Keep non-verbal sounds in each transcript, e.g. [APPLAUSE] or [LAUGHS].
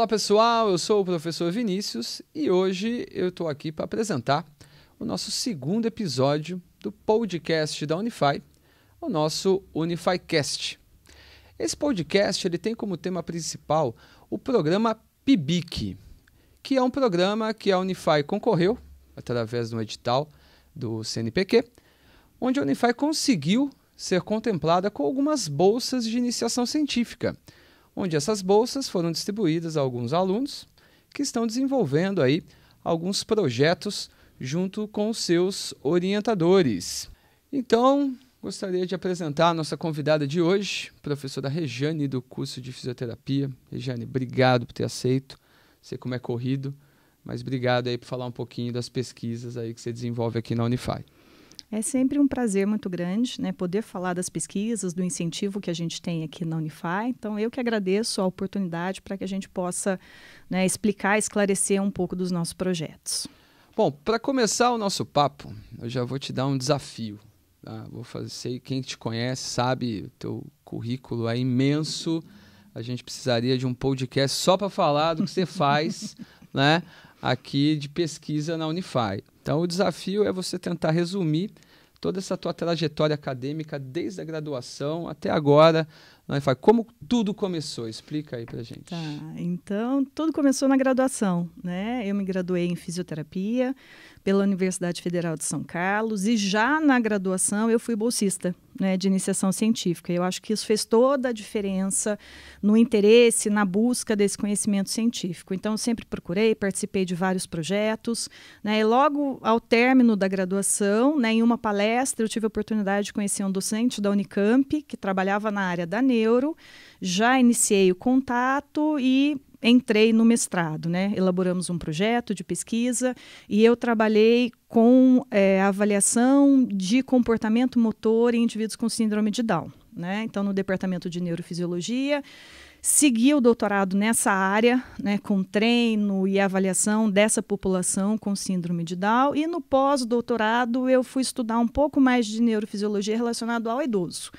Olá pessoal, eu sou o professor Vinícius e hoje eu estou aqui para apresentar o nosso segundo episódio do podcast da Unify, o nosso UnifyCast. Esse podcast ele tem como tema principal o programa PIBIC, que é um programa que a Unify concorreu através de um edital do CNPq, onde a Unify conseguiu ser contemplada com algumas bolsas de iniciação científica onde essas bolsas foram distribuídas a alguns alunos que estão desenvolvendo aí alguns projetos junto com seus orientadores. Então, gostaria de apresentar a nossa convidada de hoje, professora Rejane do curso de fisioterapia. Rejane, obrigado por ter aceito. Sei como é corrido, mas obrigado aí por falar um pouquinho das pesquisas aí que você desenvolve aqui na Unify. É sempre um prazer muito grande né, poder falar das pesquisas, do incentivo que a gente tem aqui na Unify. Então, eu que agradeço a oportunidade para que a gente possa né, explicar, esclarecer um pouco dos nossos projetos. Bom, para começar o nosso papo, eu já vou te dar um desafio. Tá? Vou fazer, quem te conhece sabe, o teu currículo é imenso. A gente precisaria de um podcast só para falar do que você faz, [LAUGHS] né? Aqui de pesquisa na Unify. Então, o desafio é você tentar resumir toda essa tua trajetória acadêmica desde a graduação até agora Aí fala, como tudo começou? Explica aí para gente. Tá, então tudo começou na graduação, né? Eu me graduei em fisioterapia pela Universidade Federal de São Carlos e já na graduação eu fui bolsista, né, de iniciação científica. Eu acho que isso fez toda a diferença no interesse, na busca desse conhecimento científico. Então eu sempre procurei, participei de vários projetos, né? E logo ao término da graduação, né, em uma palestra eu tive a oportunidade de conhecer um docente da Unicamp que trabalhava na área da já iniciei o contato e entrei no mestrado, né? Elaboramos um projeto de pesquisa e eu trabalhei com é, avaliação de comportamento motor em indivíduos com síndrome de Down, né? Então, no departamento de neurofisiologia, segui o doutorado nessa área, né? Com treino e avaliação dessa população com síndrome de Down e no pós-doutorado eu fui estudar um pouco mais de neurofisiologia relacionado ao idoso.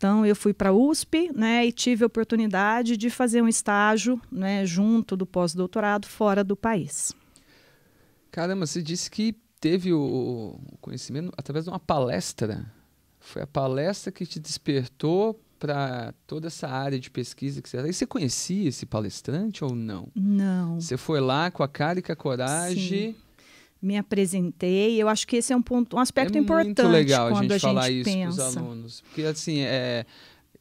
Então, eu fui para a USP né, e tive a oportunidade de fazer um estágio né, junto do pós-doutorado fora do país. Caramba, você disse que teve o conhecimento através de uma palestra. Foi a palestra que te despertou para toda essa área de pesquisa que você E você conhecia esse palestrante ou não? Não. Você foi lá com a cara e com a coragem. Sim me apresentei. Eu acho que esse é um ponto, um aspecto é importante muito legal quando a gente, a gente pensa. isso alunos, porque assim é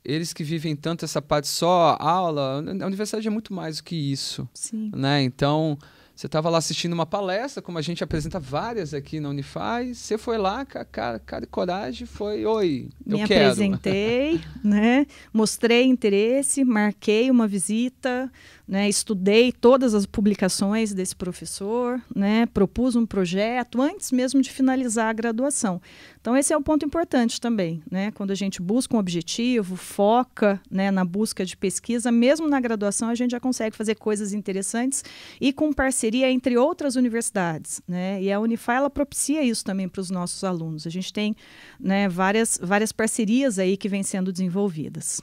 eles que vivem tanto essa parte só aula, a universidade é muito mais do que isso, Sim. né? Então você estava lá assistindo uma palestra, como a gente apresenta várias aqui na Unifaz. Você foi lá, cara, cara e coragem, foi, oi, Me eu quero. Me apresentei, [LAUGHS] né? Mostrei interesse, marquei uma visita, né? Estudei todas as publicações desse professor, né? Propus um projeto antes mesmo de finalizar a graduação. Então, esse é um ponto importante também, né? Quando a gente busca um objetivo, foca né, na busca de pesquisa, mesmo na graduação, a gente já consegue fazer coisas interessantes e com parceria entre outras universidades, né? E a Unify, ela propicia isso também para os nossos alunos. A gente tem né, várias, várias parcerias aí que vêm sendo desenvolvidas.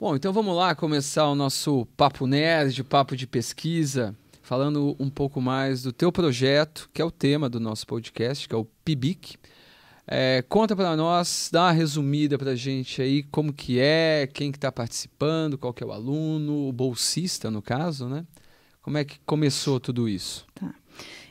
Bom, então vamos lá começar o nosso papo nerd, papo de pesquisa, falando um pouco mais do teu projeto, que é o tema do nosso podcast, que é o PIBIC, é, conta para nós, dá uma resumida para a gente aí, como que é, quem que está participando, qual que é o aluno, o bolsista no caso, né? Como é que começou tudo isso? Tá.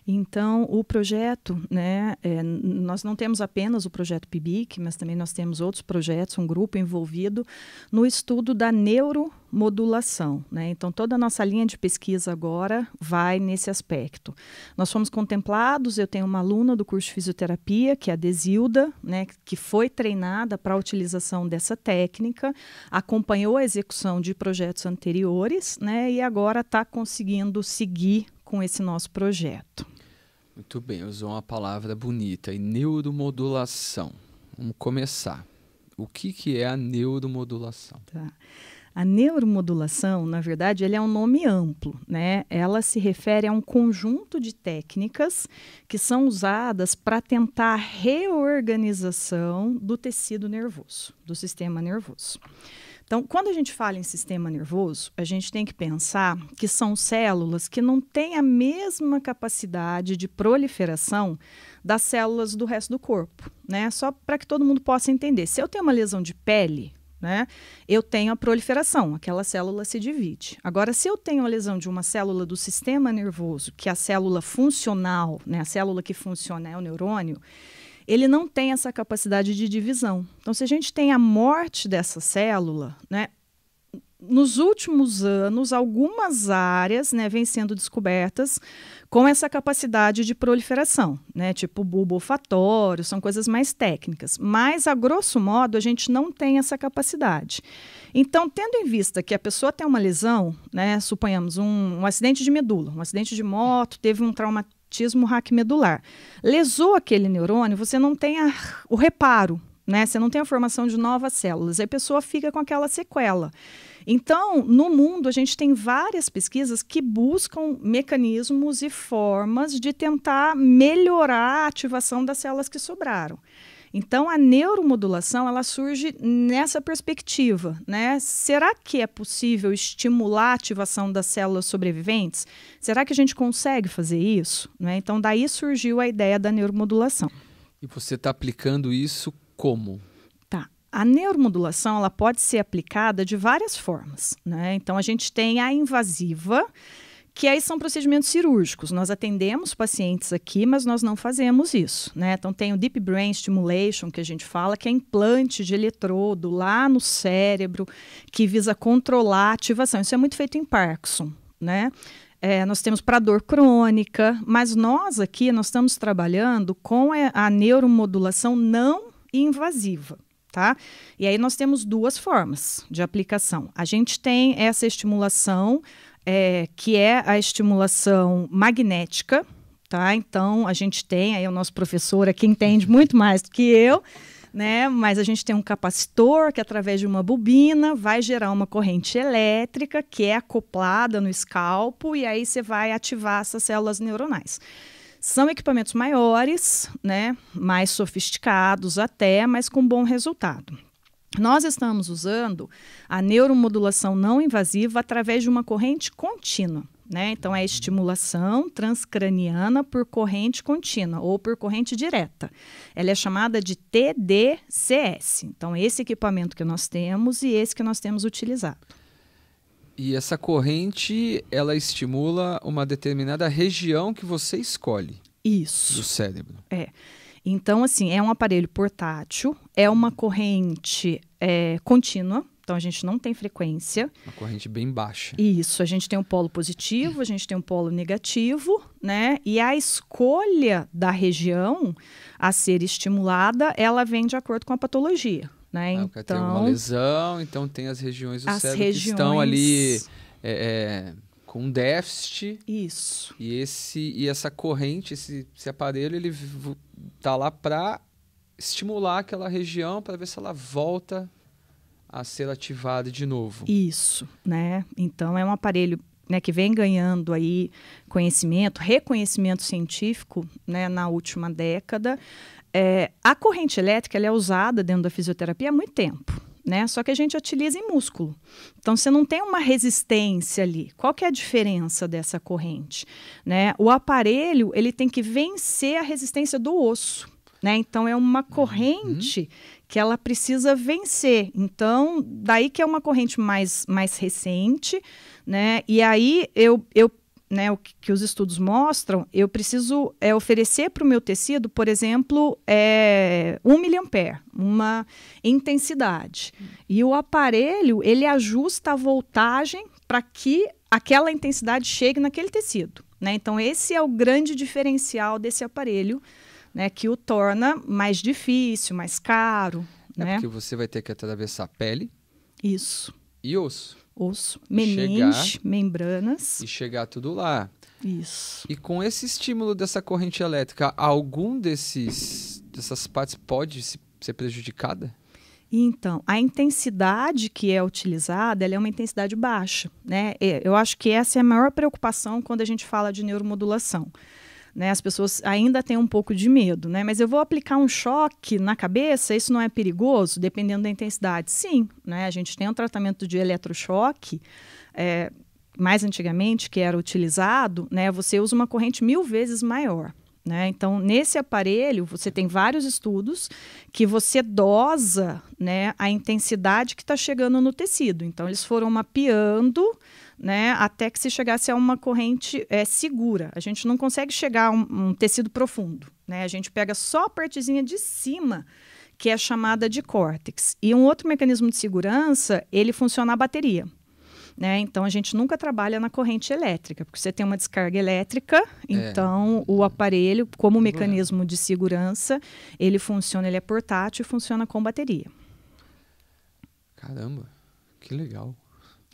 Então, o projeto, né, é, nós não temos apenas o projeto PIBIC, mas também nós temos outros projetos, um grupo envolvido no estudo da neuromodulação. Né? Então, toda a nossa linha de pesquisa agora vai nesse aspecto. Nós fomos contemplados, eu tenho uma aluna do curso de fisioterapia, que é a Desilda, né, que foi treinada para a utilização dessa técnica, acompanhou a execução de projetos anteriores né, e agora está conseguindo seguir com esse nosso projeto. Muito bem, usou uma palavra bonita, e neuromodulação. Vamos começar. O que, que é a neuromodulação? Tá. A neuromodulação, na verdade, ele é um nome amplo, né? Ela se refere a um conjunto de técnicas que são usadas para tentar a reorganização do tecido nervoso, do sistema nervoso. Então, quando a gente fala em sistema nervoso, a gente tem que pensar que são células que não têm a mesma capacidade de proliferação das células do resto do corpo, né? Só para que todo mundo possa entender. Se eu tenho uma lesão de pele, né? Eu tenho a proliferação, aquela célula se divide. Agora, se eu tenho a lesão de uma célula do sistema nervoso, que é a célula funcional, né? A célula que funciona é o neurônio, ele não tem essa capacidade de divisão. Então, se a gente tem a morte dessa célula, né, nos últimos anos, algumas áreas né, vêm sendo descobertas com essa capacidade de proliferação, né, tipo bulbo olfatório, são coisas mais técnicas. Mas, a grosso modo, a gente não tem essa capacidade. Então, tendo em vista que a pessoa tem uma lesão, né, suponhamos um, um acidente de medula, um acidente de moto, teve um trauma traumatismo raquimedular. Lesou aquele neurônio, você não tem a, o reparo, né? Você não tem a formação de novas células. Aí a pessoa fica com aquela sequela. Então, no mundo, a gente tem várias pesquisas que buscam mecanismos e formas de tentar melhorar a ativação das células que sobraram. Então, a neuromodulação ela surge nessa perspectiva, né? Será que é possível estimular a ativação das células sobreviventes? Será que a gente consegue fazer isso? Né? Então, daí surgiu a ideia da neuromodulação. E você está aplicando isso como? Tá. A neuromodulação ela pode ser aplicada de várias formas. Né? Então, a gente tem a invasiva, que aí são procedimentos cirúrgicos. Nós atendemos pacientes aqui, mas nós não fazemos isso, né? Então tem o deep brain stimulation que a gente fala, que é implante de eletrodo lá no cérebro que visa controlar a ativação. Isso é muito feito em Parkinson, né? É, nós temos para dor crônica, mas nós aqui nós estamos trabalhando com a neuromodulação não invasiva. Tá? E aí nós temos duas formas de aplicação. A gente tem essa estimulação é, que é a estimulação magnética, tá? Então a gente tem aí o nosso professor é que entende [LAUGHS] muito mais do que eu, né? Mas a gente tem um capacitor que através de uma bobina vai gerar uma corrente elétrica que é acoplada no escalpo e aí você vai ativar essas células neuronais. São equipamentos maiores, né? Mais sofisticados até, mas com bom resultado. Nós estamos usando a neuromodulação não invasiva através de uma corrente contínua. Né? Então, é estimulação transcraniana por corrente contínua ou por corrente direta. Ela é chamada de TDCS. Então, esse equipamento que nós temos e esse que nós temos utilizado. E essa corrente, ela estimula uma determinada região que você escolhe. Isso. Do cérebro. É. Então, assim, é um aparelho portátil, é uma uhum. corrente é, contínua, então a gente não tem frequência. Uma corrente bem baixa. Isso, a gente tem um polo positivo, a gente tem um polo negativo, né? E a escolha da região a ser estimulada, ela vem de acordo com a patologia, né? Ah, então tem uma lesão, então tem as regiões do as cérebro regiões... que estão ali é, é com um déficit. Isso. E esse e essa corrente, esse, esse aparelho, ele tá lá para estimular aquela região para ver se ela volta a ser ativada de novo. Isso, né? Então é um aparelho né, que vem ganhando aí conhecimento, reconhecimento científico né, na última década. É, a corrente elétrica é usada dentro da fisioterapia há muito tempo né? Só que a gente utiliza em músculo. Então você não tem uma resistência ali. Qual que é a diferença dessa corrente, né? O aparelho, ele tem que vencer a resistência do osso, né? Então é uma uhum. corrente uhum. que ela precisa vencer. Então, daí que é uma corrente mais mais recente, né? E aí eu eu né, o que, que, os estudos mostram, eu preciso é, oferecer para o meu tecido, por exemplo, é, 1 miliampere, uma intensidade. Uhum. E o aparelho, ele ajusta a voltagem para que aquela intensidade chegue naquele tecido. Né? Então, esse é o grande diferencial desse aparelho, né, que o torna mais difícil, mais caro. É né? porque você vai ter que atravessar pele. Isso. E osso osso, meninges, membranas. E chegar tudo lá. Isso. E com esse estímulo dessa corrente elétrica, algum desses dessas partes pode se, ser prejudicada? Então, a intensidade que é utilizada, é uma intensidade baixa, né? É, eu acho que essa é a maior preocupação quando a gente fala de neuromodulação. Né? As pessoas ainda têm um pouco de medo, né? Mas eu vou aplicar um choque na cabeça, isso não é perigoso, dependendo da intensidade? Sim, né? A gente tem um tratamento de eletrochoque. É, mais antigamente, que era utilizado, né, você usa uma corrente mil vezes maior. Né? Então, nesse aparelho, você tem vários estudos que você dosa né, a intensidade que está chegando no tecido. Então, eles foram mapeando né, até que se chegasse a uma corrente é, segura. A gente não consegue chegar a um, um tecido profundo. Né? A gente pega só a partezinha de cima, que é chamada de córtex. E um outro mecanismo de segurança, ele funciona a bateria. Né? Então a gente nunca trabalha na corrente elétrica, porque você tem uma descarga elétrica, é. então o aparelho, como mecanismo de segurança, ele funciona, ele é portátil e funciona com bateria. Caramba, que legal.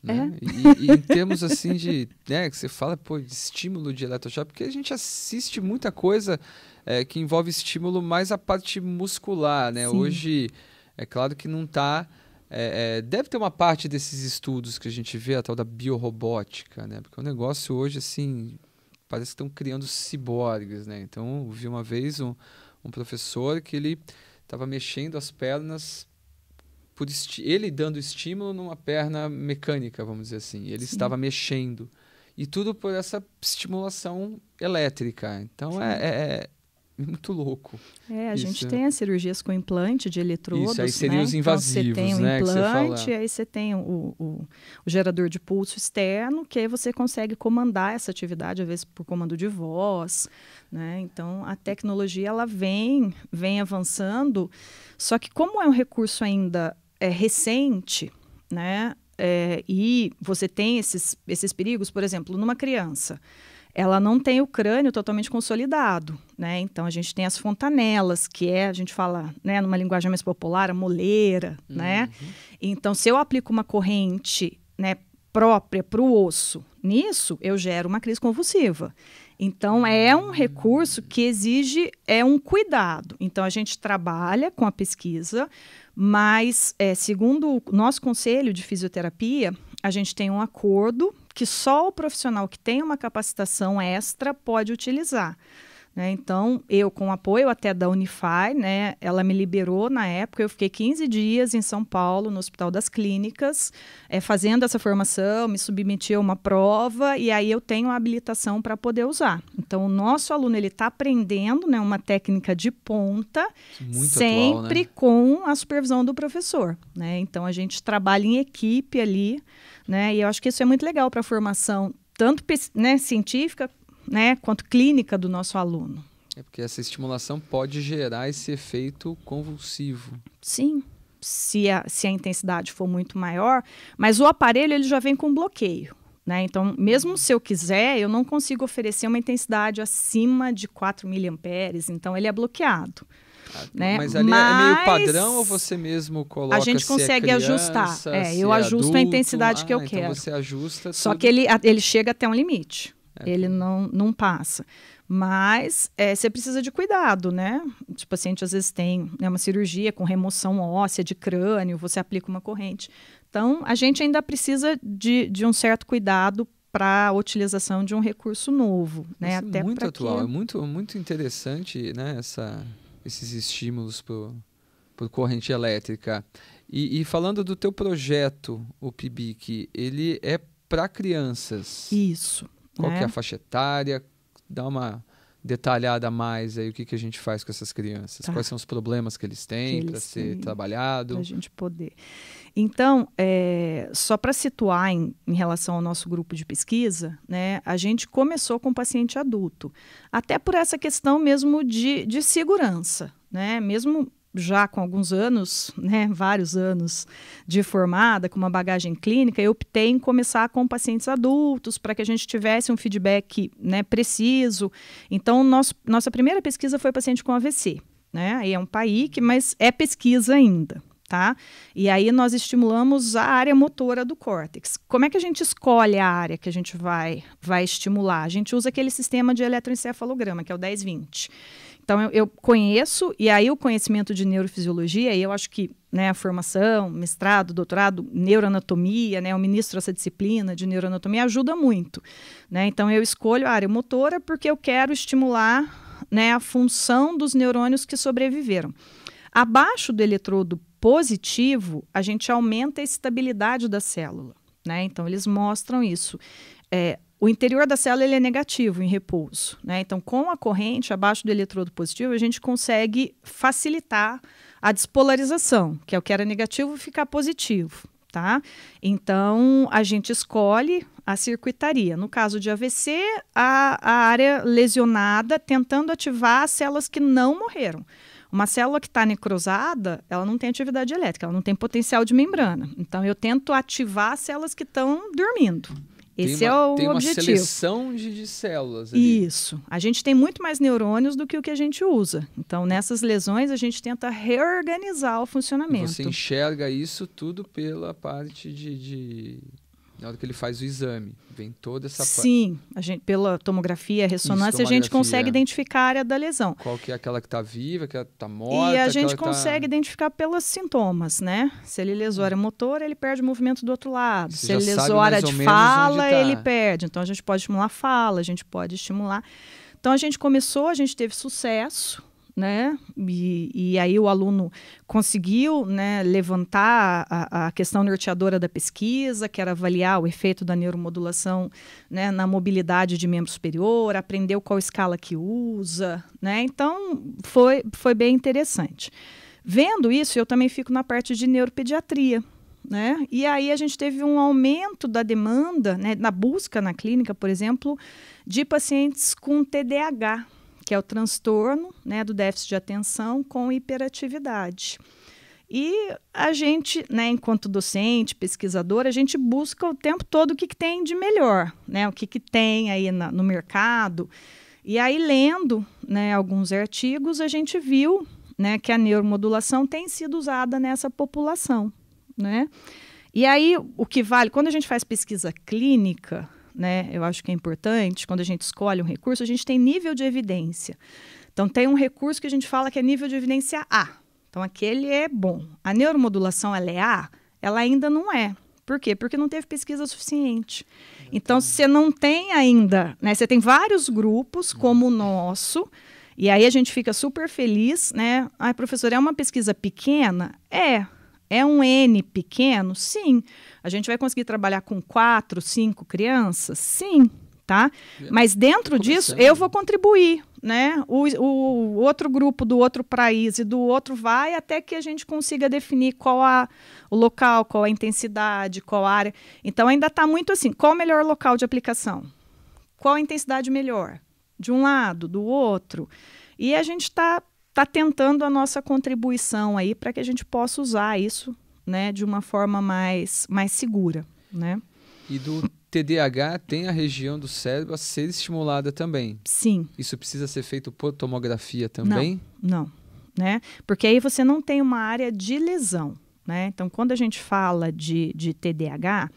Né? É. E, e, em termos assim de. Né, que você fala pô, de estímulo de eletrochoque, porque a gente assiste muita coisa é, que envolve estímulo mais a parte muscular. Né? Sim. Hoje, é claro que não está. É, eh, eh, deve ter uma parte desses estudos que a gente vê, a tal da biorobótica, né? Porque o negócio hoje, assim, parece que estão criando ciborgues, né? Então, eu vi uma vez um, um professor que ele estava mexendo as pernas por ele dando estímulo numa perna mecânica, vamos dizer assim. Ele Sim. estava mexendo. E tudo por essa estimulação elétrica. Então é, é, é, muito louco. É, a isso. gente tem as cirurgias com implante de eletrodos. Isso, aí né? seriam né? os invasivos, então, você tem né, o implante, aí você tem o, o, o, gerador de pulso externo, que aí você consegue comandar essa atividade, às vezes por comando de voz, né? Então, a tecnologia, ela vem, vem avançando, só que como é um recurso ainda é, recente, né? É, e você tem esses, esses perigos, por exemplo, numa criança, ela não tem o crânio totalmente consolidado, né? Então a gente tem as fontanelas, que é, a gente fala, né, numa linguagem mais popular, a moleira, né? uhum. né? Então, se eu aplico uma corrente, né, própria para o osso, nisso eu gero uma crise convulsiva. Então, é um hum. recurso que exige é um cuidado. Então, a gente trabalha com a pesquisa mas, é, segundo o nosso conselho de fisioterapia, a gente tem um acordo que só o profissional que tem uma capacitação extra pode utilizar. Né? Então, eu, com apoio até da Unify, né, ela me liberou na época. Eu fiquei 15 dias em São Paulo, no Hospital das Clínicas, é, fazendo essa formação, me submeti a uma prova e aí eu tenho a habilitação para poder usar. Então, o nosso aluno ele está aprendendo né, uma técnica de ponta, é Muito sempre atual, né? com a supervisão do professor. Né? Então, a gente trabalha em equipe ali. Né? E eu acho que isso é muito legal para a formação tanto né, científica né, quanto clínica do nosso aluno. É porque essa estimulação pode gerar esse efeito convulsivo. Sim, se a, se a intensidade for muito maior, mas o aparelho ele já vem com bloqueio. Né? Então, mesmo se eu quiser, eu não consigo oferecer uma intensidade acima de 4 miliamperes, então ele é bloqueado. Ah, tá. né? Mas ali mas... é meio padrão ou você mesmo coloca? A gente é consegue é criança, ajustar. É, eu é ajusto adulto. a intensidade ah, que eu então quero. Você ajusta. Tudo. Só que ele, ele chega até um limite. Okay. Ele não, não passa. Mas é, você precisa de cuidado, né? Tipo, o paciente às vezes tem né, uma cirurgia com remoção óssea de crânio, você aplica uma corrente. Então, a gente ainda precisa de, de um certo cuidado para a utilização de um recurso novo, né? Isso é Até é muito atual, que... é muito, muito interessante, né? Essa, esses estímulos por, por corrente elétrica. E, e falando do teu projeto, o PIBIC, ele é para crianças. Isso. Qual né? que é a né? faixa etária? Dá uma detalhada mais aí o que, que a gente faz com essas crianças, tá. quais são os problemas que eles têm para ser trabalhado. Para a gente poder. Então, é, só para situar em, em, relação ao nosso grupo de pesquisa, né, a gente começou com paciente adulto, até por essa questão mesmo de, de segurança, né? Mesmo já com alguns anos, né, vários anos de formada, com uma bagagem clínica, eu optei em começar com pacientes adultos para que a gente tivesse um feedback né, preciso. Então, nosso, nossa primeira pesquisa foi paciente com AVC. Né? Aí é um PAIC, mas é pesquisa ainda. Tá? E aí nós estimulamos a área motora do córtex. Como é que a gente escolhe a área que a gente vai, vai estimular? A gente usa aquele sistema de eletroencefalograma, que é o 1020. Então eu, eu, conheço, e aí o conhecimento de neurofisiologia, e eu acho que né, a formação, mestrado, doutorado, neuroanatomia, né, eu ministro essa disciplina de neuroanatomia, ajuda muito. Né? Então eu escolho a área motora porque eu quero estimular né, a função dos neurônios que sobreviveram. Abaixo do eletrodo positivo, a gente aumenta a estabilidade da célula. Né? Então eles mostram isso. É, o interior da célula ele é negativo em repouso. Né? Então, com a corrente abaixo do eletrodo positivo, a gente consegue facilitar a despolarização, que é o que era negativo ficar positivo. Tá? Então, a gente escolhe a circuitaria. No caso de AVC, a, a área lesionada tentando ativar as células que não morreram. Uma célula que está necrosada, ela não tem atividade elétrica, ela não tem potencial de membrana. Então, eu tento ativar as células que estão dormindo. Esse tem uma, é o tem objetivo. uma seleção de, de células. Ali. Isso. A gente tem muito mais neurônios do que o que a gente usa. Então, nessas lesões, a gente tenta reorganizar o funcionamento. E você enxerga isso tudo pela parte de, de na hora que ele faz o exame, vem toda essa Sim, a gente, pela tomografia, ressonância, Isso, a gente consegue identificar a área da lesão. Qual que é aquela que está viva, que está é, morta? E a gente tá consegue tá... identificar pelos sintomas, né? Se ele lesou a área motora, ele perde o movimento do outro lado. Você Se ele lesou a área de fala, tá. ele perde. Então a gente pode estimular a fala, a gente pode estimular. Então a gente começou, a gente teve sucesso né? E, e, aí o aluno conseguiu né, levantar a, a, questão norteadora da pesquisa, que era avaliar o efeito da neuromodulação né, na mobilidade de membro superior, aprendeu qual escala que usa, né? Então foi, foi bem interessante. Vendo isso, eu também fico na parte de neuropediatria. Né? E aí a gente teve um aumento da demanda, né, na busca na clínica, por exemplo, de pacientes com TDAH que é o transtorno né, do déficit de atenção com hiperatividade. E a gente, né, enquanto docente, pesquisador, a gente busca o tempo todo o que, que tem de melhor, né, o que, que tem aí na, no mercado. E aí, lendo né, alguns artigos, a gente viu né, que a neuromodulação tem sido usada nessa população. Né? E aí, o que vale, quando a gente faz pesquisa clínica, né? Eu acho que é importante, quando a gente escolhe um recurso, a gente tem nível de evidência. Então, tem um recurso que a gente fala que é nível de evidência A. Então, aquele é bom. A neuromodulação, ela é A? Ela ainda não é. Por quê? Porque não teve pesquisa suficiente. Então, você não tem ainda, né? Você tem vários grupos, uhum. como o nosso, e aí a gente fica super feliz, né? Ai, professor, é uma pesquisa pequena? É. É um N pequeno? Sim. A gente vai conseguir trabalhar com quatro, cinco crianças? Sim, tá? Mas dentro disso, eu vou contribuir, né? O, o outro grupo do outro país e do outro vai até que a gente consiga definir qual a, o local, qual a intensidade, qual a área. Então, ainda está muito assim, qual o melhor local de aplicação? Qual a intensidade melhor? De um lado, do outro. E a gente está está tentando a nossa contribuição aí para que a gente possa usar isso né, de uma forma mais, mais segura. Né? E do TDAH tem a região do cérebro a ser estimulada também. Sim. Isso precisa ser feito por tomografia também? Não, não. Né? Porque aí você não tem uma área de lesão. Né? Então, quando a gente fala de, de TDAH,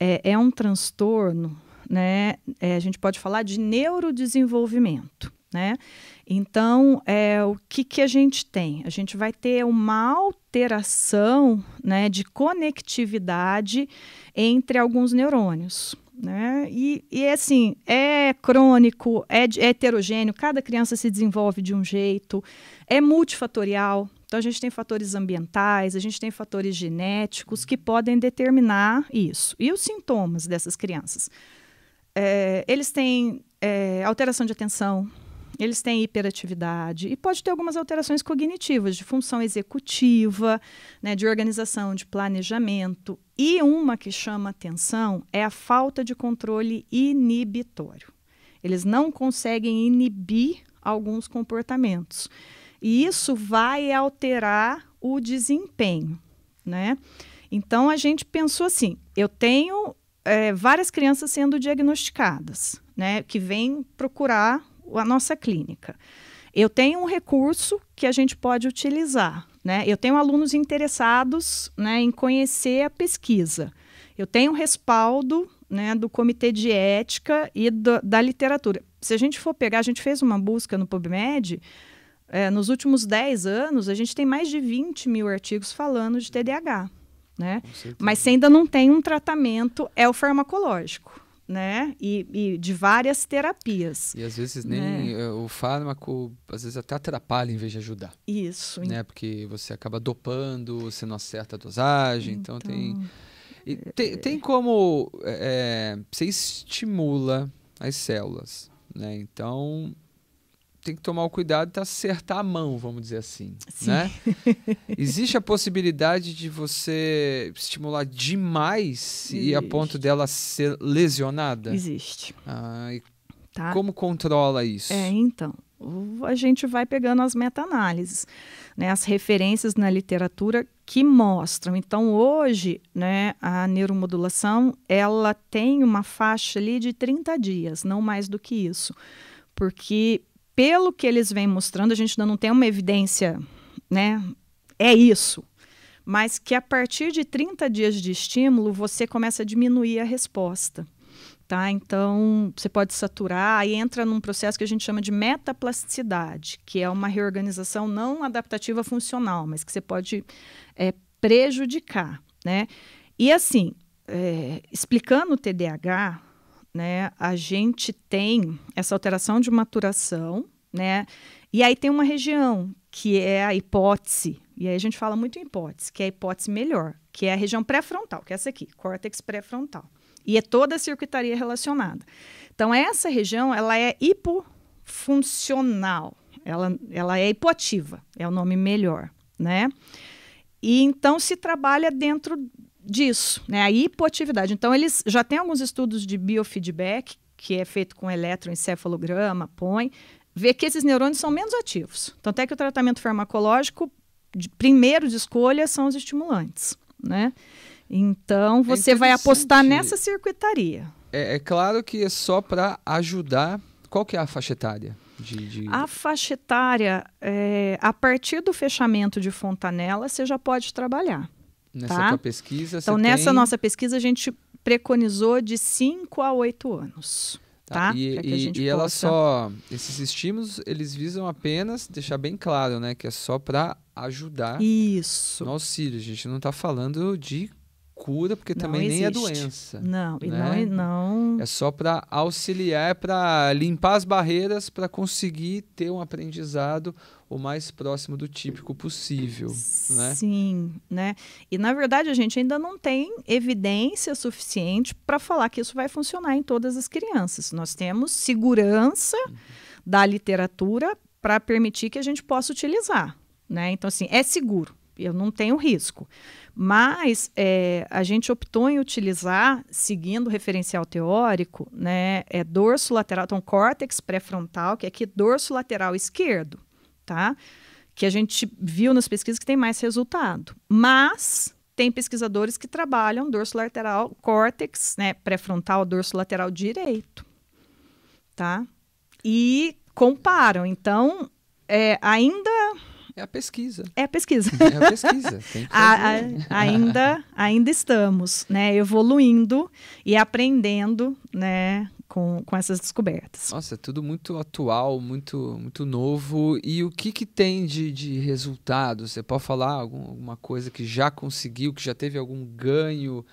é, é um transtorno, né? É, a gente pode falar de neurodesenvolvimento. Né? Então, é, o que, que a gente tem? A gente vai ter uma alteração né, de conectividade entre alguns neurônios. Né? E, e assim, é crônico, é, é heterogêneo, cada criança se desenvolve de um jeito, é multifatorial, então, a gente tem fatores ambientais, a gente tem fatores genéticos que podem determinar isso. E os sintomas dessas crianças? É, eles têm é, alteração de atenção, eles têm hiperatividade e pode ter algumas alterações cognitivas de função executiva, né, de organização, de planejamento. E uma que chama atenção é a falta de controle inibitório. Eles não conseguem inibir alguns comportamentos. E isso vai alterar o desempenho, né? Então a gente pensou assim: eu tenho é, várias crianças sendo diagnosticadas, né? Que vêm procurar a nossa clínica. Eu tenho um recurso que a gente pode utilizar. Né? Eu tenho alunos interessados né, em conhecer a pesquisa. Eu tenho um respaldo né, do Comitê de Ética e do, da literatura. Se a gente for pegar, a gente fez uma busca no PubMed, é, nos últimos 10 anos, a gente tem mais de 20 mil artigos falando de TDAH. Né? Mas se ainda não tem um tratamento, é o farmacológico né? E, e, de várias terapias. E às vezes nem né? o fármaco, às vezes até atrapalha em vez de ajudar. Isso. Né? Porque você acaba dopando, você não acerta a dosagem, então, então tem... E é, tem, tem como é, é, você estimula as células, né? Então, tem que tomar o cuidado de acertar a mão, vamos dizer assim. Sim. Né? [LAUGHS] Existe a possibilidade de você estimular demais Existe. e a ponto dela ser lesionada? Existe. Ah, tá. Como controla isso? É, então. A gente vai pegando as meta-análises, né, as referências na literatura que mostram. Então, hoje, né, a neuromodulação ela tem uma faixa ali de 30 dias, não mais do que isso porque pelo que eles vêm mostrando, a gente ainda não tem uma evidência, né? É isso. Mas que a partir de 30 dias de estímulo, você começa a diminuir a resposta. Tá? Então, você pode saturar e entra num processo que a gente chama de metaplasticidade, que é uma reorganização não adaptativa funcional, mas que você pode é, prejudicar, né? E assim, é, explicando o TDAH, né? A gente tem essa alteração de maturação, né? E aí tem uma região que é a hipótese, e aí a gente fala muito em hipótese, que é a hipótese melhor, que é a região pré-frontal, que é essa aqui, córtex pré-frontal. E é toda a circuitaria relacionada. Então, essa região, ela é hipofuncional, ela, ela é hipoativa, é o nome melhor, né? E então se trabalha dentro disso, né? A hipoatividade. Então, eles já têm alguns estudos de biofeedback, que é feito com eletroencefalograma, põe, vê que esses neurônios são menos ativos. Tanto é que o tratamento farmacológico, de, primeiro de escolha, são os estimulantes, né? Então, é você é vai apostar nessa circuitaria. É, é claro que é só para ajudar. Qual que é a faixa etária? De, de... A faixa etária, é, a partir do fechamento de fontanela, você já pode trabalhar. Nessa tá? tua pesquisa. Então, nessa tem... nossa pesquisa, a gente preconizou de 5 a 8 anos. Tá? tá? E, e, e ela só. Esses estímulos, eles visam apenas deixar bem claro, né? Que é só para ajudar Isso. no auxílio. A gente não está falando de cura, porque não também existe. nem é doença. Não, né? e não, é não. É só para auxiliar, é para limpar as barreiras, para conseguir ter um aprendizado o mais próximo do típico possível. Né? Sim, né? E na verdade a gente ainda não tem evidência suficiente para falar que isso vai funcionar em todas as crianças. Nós temos segurança uhum. da literatura para permitir que a gente possa utilizar. Né? Então, assim, é seguro eu não tenho risco. Mas é, a gente optou em utilizar, seguindo o referencial teórico, né, é dorso lateral, então córtex pré-frontal, que é aqui dorso lateral esquerdo, tá? Que a gente viu nas pesquisas que tem mais resultado. Mas tem pesquisadores que trabalham dorso lateral córtex, né, pré-frontal, dorso lateral direito, tá? E comparam. Então, é, ainda é a pesquisa. É a pesquisa. É a pesquisa. [LAUGHS] a, a, ainda, ainda estamos né, evoluindo e aprendendo né, com, com essas descobertas. Nossa, é tudo muito atual, muito, muito novo. E o que, que tem de, de resultado? Você pode falar algum, alguma coisa que já conseguiu, que já teve algum ganho?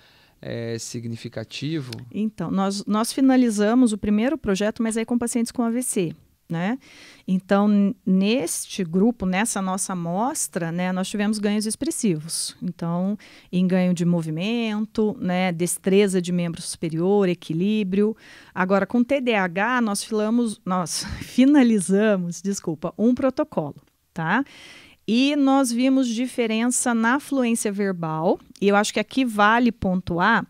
É, significativo? Então, nós, nós finalizamos o primeiro projeto, mas aí com pacientes com AVC. Né? Então, neste grupo, nessa nossa amostra, né, nós tivemos ganhos expressivos. Então, em ganho de movimento, né, destreza de membro superior, equilíbrio. Agora, com TDAH, nós, filamos, nós [LAUGHS] finalizamos desculpa, um protocolo. Tá? E nós vimos diferença na fluência verbal, e eu acho que aqui vale pontuar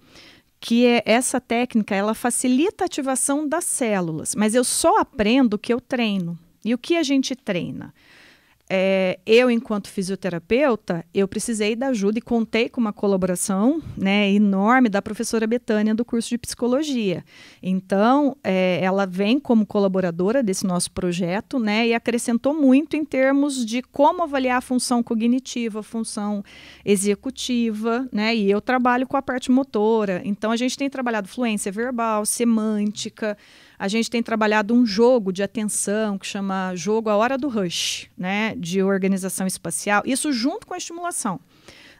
que é essa técnica, ela facilita a ativação das células, mas eu só aprendo o que eu treino. E o que a gente treina? é, eu, enquanto fisioterapeuta, eu precisei da ajuda e contei com uma colaboração né, enorme da professora Betânia do curso de psicologia. Então, é, ela vem como colaboradora desse nosso projeto né, e acrescentou muito em termos de como avaliar a função cognitiva, a função executiva, né, e eu trabalho com a parte motora. Então, a gente tem trabalhado fluência verbal, semântica, a gente tem trabalhado um jogo de atenção que chama Jogo A Hora do Rush, né? De organização espacial, isso junto com a estimulação.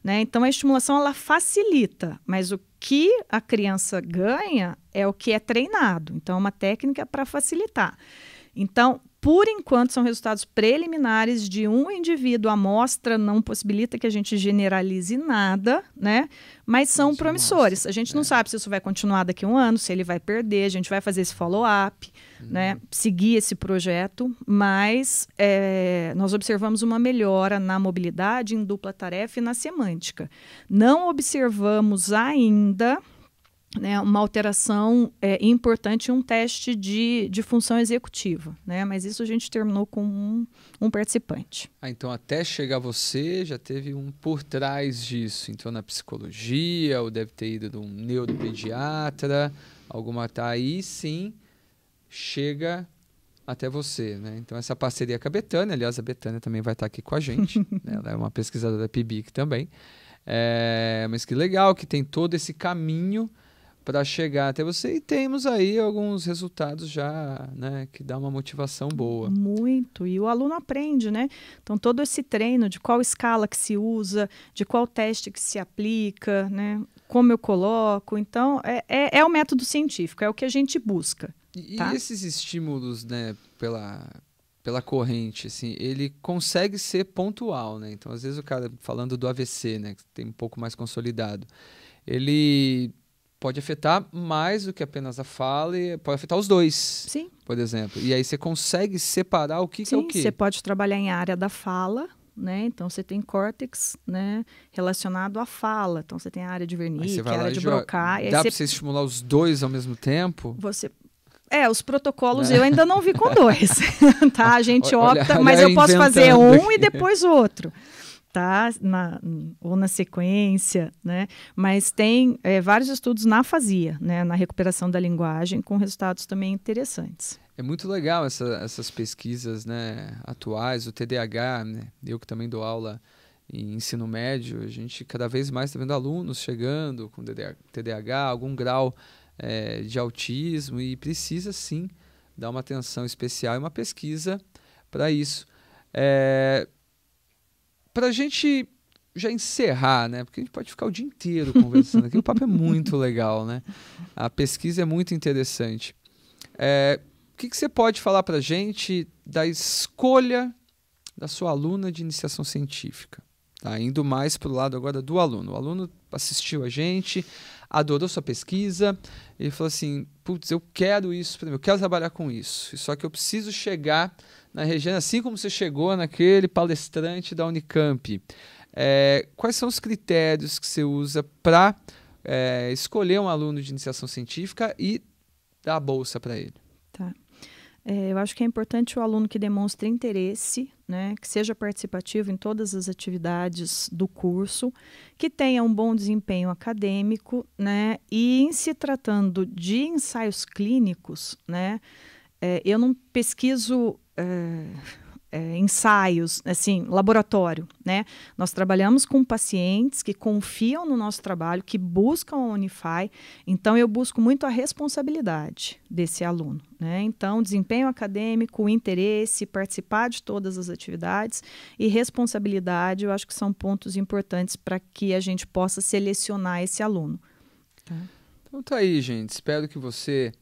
Né? Então a estimulação ela facilita, mas o que a criança ganha é o que é treinado. Então é uma técnica para facilitar. Então, por enquanto, são resultados preliminares de um indivíduo. A amostra não possibilita que a gente generalize nada, né? Mas são promissores. Mostra, a gente não é. sabe se isso vai continuar daqui a um ano, se ele vai perder. A gente vai fazer esse follow-up, hum. né? Seguir esse projeto. Mas é, nós observamos uma melhora na mobilidade, em dupla tarefa e na semântica. Não observamos ainda né, uma alteração é, importante um teste de, de função executiva, né? Mas isso a gente terminou com um, um participante. Ah, então até chegar você já teve um por trás disso. Entrou na psicologia, ou deve ter ido de um neuropediatra, alguma tá aí sim chega até você, né? Então essa parceria com a Betânia, aliás, a Betânia também vai estar tá aqui com a gente. [LAUGHS] Né, ela é uma pesquisadora da PIBIC também. É, mas que legal que tem todo esse caminho para chegar até você. E temos aí alguns resultados já, né, que dá uma motivação boa. Muito. E o aluno aprende, né? Então todo esse treino de qual escala que se usa, de qual teste que se aplica, né? Como eu coloco. Então é, é, é o método científico, é o que a gente busca. E, tá? e esses estímulos, né, pela pela corrente, assim, ele consegue ser pontual, né? Então, às vezes o cara falando do AVC, né, que tem um pouco mais consolidado, ele pode afetar mais do que apenas a fala, e pode afetar os dois. Sim. Por exemplo. E aí você consegue separar o que, Sim, que é o que? Você pode trabalhar em área da fala, né? Então você tem córtex, né, relacionado à fala. Então você tem a área de verniz, a área de brocar. Dá para você estimular os dois ao mesmo tempo? Você é, os protocolos é. eu ainda não vi com dois, [LAUGHS] [LAUGHS] tá? A gente opta, olha, olha, mas eu posso fazer um aqui. e depois outro. Tá na, ou na sequência, né? Mas tem é, vários estudos na fazia, né? Na recuperação da linguagem, com resultados também interessantes. É muito legal essa, essas pesquisas né, atuais, o TDAH, né? Eu que também dou aula em ensino médio, a gente cada vez mais está vendo alunos chegando com TDAH, algum grau é, de autismo, e precisa sim dar uma atenção especial e uma pesquisa para isso. É, para a gente já encerrar, né? Porque a gente pode ficar o dia inteiro conversando aqui. o papo é muito [LAUGHS] legal, né? A pesquisa é muito interessante. É, o que, que você pode falar para a gente da escolha da sua aluna de iniciação científica? Tá, indo mais para o lado agora do aluno. O aluno assistiu a gente, adorou sua pesquisa, e falou assim: putz, eu quero isso eu quero trabalhar com isso. Só que eu preciso chegar na região assim como você chegou naquele palestrante da Unicamp, é, quais são os critérios que você usa para é, escolher um aluno de iniciação científica e dar a bolsa para ele? Tá. É, eu acho que é importante o aluno que demonstre interesse, né, que seja participativo em todas as atividades do curso, que tenha um bom desempenho acadêmico, né, e em se tratando de ensaios clínicos, né, é, eu não pesquiso é, é, ensaios, assim, laboratório, né? Nós trabalhamos com pacientes que confiam no nosso trabalho, que buscam a Unify, então eu busco muito a responsabilidade desse aluno, né? Então, desempenho acadêmico, interesse, participar de todas as atividades e responsabilidade, eu acho que são pontos importantes para que a gente possa selecionar esse aluno. Tá? Então tá aí, gente. Espero que você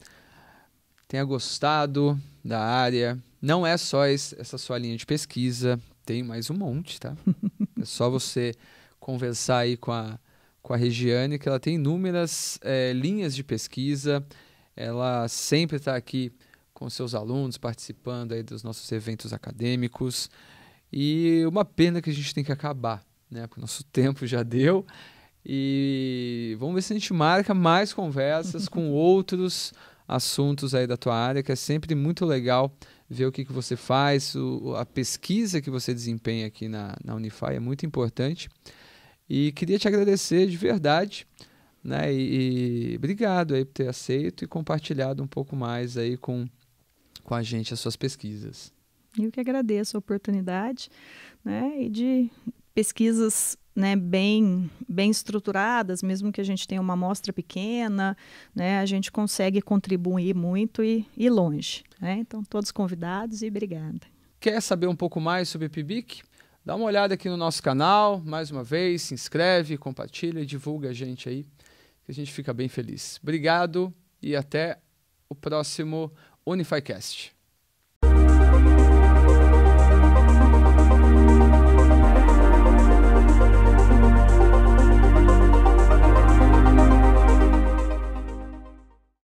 tenha gostado da área. Não é só essa sua linha de pesquisa, tem mais um monte, tá? [LAUGHS] é só você conversar aí com a, com a Regiane, que ela tem inúmeras é, linhas de pesquisa. Ela sempre está aqui com seus alunos, participando aí dos nossos eventos acadêmicos. E uma pena que a gente tem que acabar, né? Porque o nosso [LAUGHS] tempo já deu. E vamos ver se a gente marca mais conversas [LAUGHS] com outros assuntos aí da tua área, que é sempre muito legal ver o que, que você faz, o, a pesquisa que você desempenha aqui na, na Unify é muito importante. E queria te agradecer de verdade, né? E, e, obrigado aí por ter aceito e compartilhado um pouco mais aí com, com a gente as suas pesquisas. Eu que agradeço a oportunidade, né? E de pesquisas né, bem, bem estruturadas, mesmo que a gente tenha uma amostra pequena, né, a gente consegue contribuir muito e ir longe. Né? Então, todos convidados e obrigada. Quer saber um pouco mais sobre PIBIC? Dá uma olhada aqui no nosso canal, mais uma vez, se inscreve, compartilha, divulga a gente aí, que a gente fica bem feliz. Obrigado e até o próximo UnifyCast.